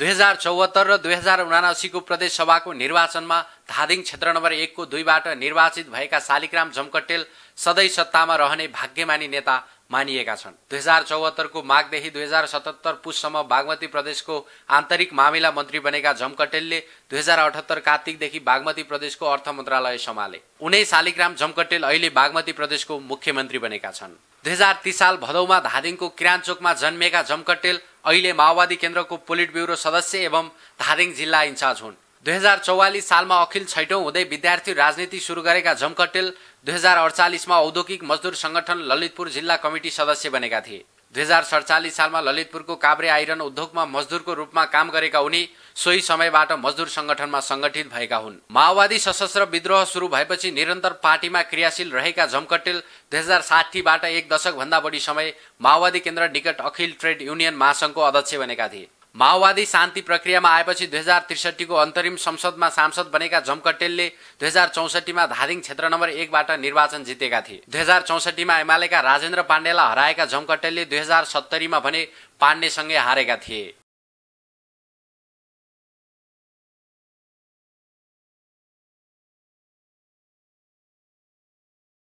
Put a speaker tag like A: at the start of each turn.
A: दुई हजार चौहत्तर र दुई हजार उनासीको सभाको निर्वाचनमा धादिङ क्षेत्र नम्बर एकको दुईबाट निर्वाचित भएका शालिग्राम झमकटेल सधैँ सत्तामा रहने भाग्यमानी नेता मानिएका छन् दुई हजार चौहत्तरको माघदेखि दुई हजार सतहत्तर पुससम्म बागमती प्रदेशको आन्तरिक मामिला मन्त्री बनेका झमकटेलले दुई हजार अठहत्तर कार्तिकदेखि बागमती प्रदेशको अर्थ मन्त्रालय सम्हाले उनै शालिग्राम झमकटेल अहिले बागमती प्रदेशको मुख्यमन्त्री बनेका छन् दुई हजार तिस साल भदौमा धादिङको किरान्चोकमा जन्मिएका झमकटेल अहिले माओवादी केन्द्रको पोलिट ब्युरो सदस्य एवं धादिङ जिल्ला इन्चार्ज हुन् दुई हजार चौवालिस सालमा अखिल छैटौँ हुँदै विद्यार्थी राजनीति सुरु गरेका झमकटेल दुई हजार अडचालिसमा औद्योगिक मजदुर संगठन ललितपुर जिल्ला कमिटी सदस्य बनेका थिए दुई हजार सडचालिस सालमा ललितपुरको काभ्रे आइरन उद्योगमा मजदुरको रूपमा काम गरेका उनी सोही समयबाट मजदुर संगठनमा संगठित भएका हुन् माओवादी सशस्त्र विद्रोह सुरु भएपछि निरन्तर पार्टीमा क्रियाशील रहेका झमकटेल दुई हजार साठीबाट एक दशकभन्दा बढी समय माओवादी केन्द्र निकट अखिल ट्रेड युनियन महासंघको अध्यक्ष बनेका थिए माओवादी शान्ति प्रक्रियामा आएपछि दुई हजार त्रिसठीको अन्तरिम संसदमा सांसद बनेका झमकटेलले दुई हजार चौसठीमा धादिङ क्षेत्र नम्बर एकबाट निर्वाचन जितेका थिए दुई हजार चौसठीमा एमालेका राजेन्द्र पाण्डेलाई
B: हराएका झमकटेलले दुई हजार सत्तरीमा भने पाण्डेसँगै हारेका थिए